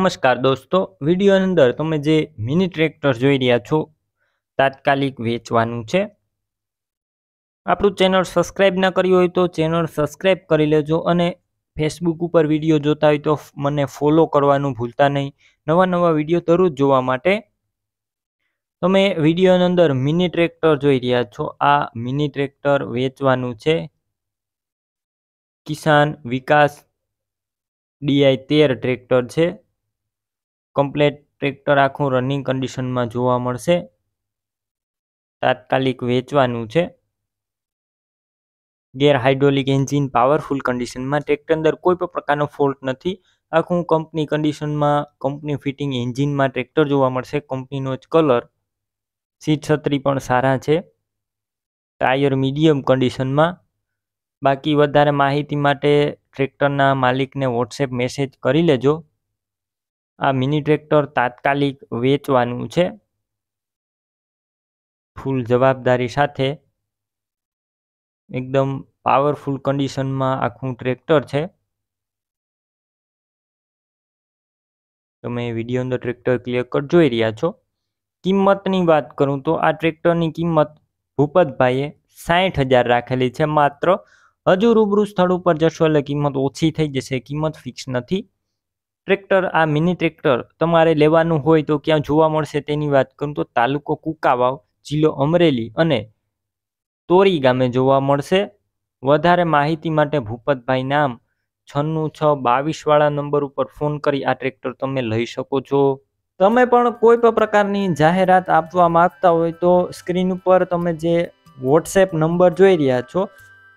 નમસ્કાર દોસ્તો વિડીયોની અંદર તમે જે મિની ટ્રેક્ટર જોઈ રહ્યા છો તાત્કાલિક વેચવાનું છે આપણું ચેનલ સબસ્ક્રાઈબ ના કર્યું હોય તો ચેનલ સબસ્ક્રાઈબ કરી લેજો અને ફેસબુક ઉપર વિડીયો જોતા હોય તો મને ફોલો કરવાનું ભૂલતા નહીં નવા નવા વિડીયો દરરોજ જોવા માટે તમે વિડીયોની અંદર મિની ટ્રેક્ટર જોઈ રહ્યા છો આ મિની ટ્રેક્ટર વેચવાનું છે કિસાન વિકાસ ડીઆઈ તેર ટ્રેક્ટર છે કમ્પ્લેટ ટ્રેક્ટર આખું રનિંગ કન્ડિશનમાં જોવા મળશે તાત્કાલિક વેચવાનું છે ગેર હાઇડ્રોલિક એન્જિન પાવરફુલ કન્ડિશનમાં ટ્રેક્ટર અંદર કોઈ પણ પ્રકારનો ફોલ્ટ નથી આખું કંપની કન્ડિશનમાં કંપની ફિટિંગ એન્જિનમાં ટ્રેક્ટર જોવા મળશે કંપનીનો જ કલર સીટ છત્રી પણ સારા છે ટાયર મીડિયમ કન્ડિશનમાં બાકી વધારે માહિતી માટે ટ્રેક્ટરના માલિકને વોટ્સએપ મેસેજ કરી લેજો આ મિની ટ્રેક્ટર તાત્કાલિક વેચવાનું છે ફૂલ જવાબદારી સાથે એકદમ પાવરફુલ કન્ડિશનમાં આખું ટ્રેક્ટર છે તમે વિડીયો અંદર ટ્રેક્ટર ક્લિયર કટ જોઈ રહ્યા છો કિંમતની વાત કરું તો આ ટ્રેક્ટરની કિંમત ભૂપતભાઈએ સાઠ હજાર રાખેલી છે માત્ર હજુ રૂબરૂ સ્થળ ઉપર જશો એટલે કિંમત ઓછી થઈ જશે કિંમત ફિક્સ નથી ટ્રેક્ટર આ મિની ટ્રેક્ટર તમારે લેવાનું હોય તો ક્યાં જોવા મળશે તેની વાત કરું તો તાલુકો કુકાવાવ જિલ્લો અમરેલી અને તોરી ગામે જોવા મળશે વધારે માહિતી માટે ભૂપતભાઈ નામ છન્નું છ બાવીસવાળા નંબર ઉપર ફોન કરી આ ટ્રેક્ટર તમે લઈ શકો છો તમે પણ કોઈ પણ પ્રકારની જાહેરાત આપવા માગતા હોય તો સ્ક્રીન ઉપર તમે જે વોટ્સએપ નંબર જોઈ રહ્યા છો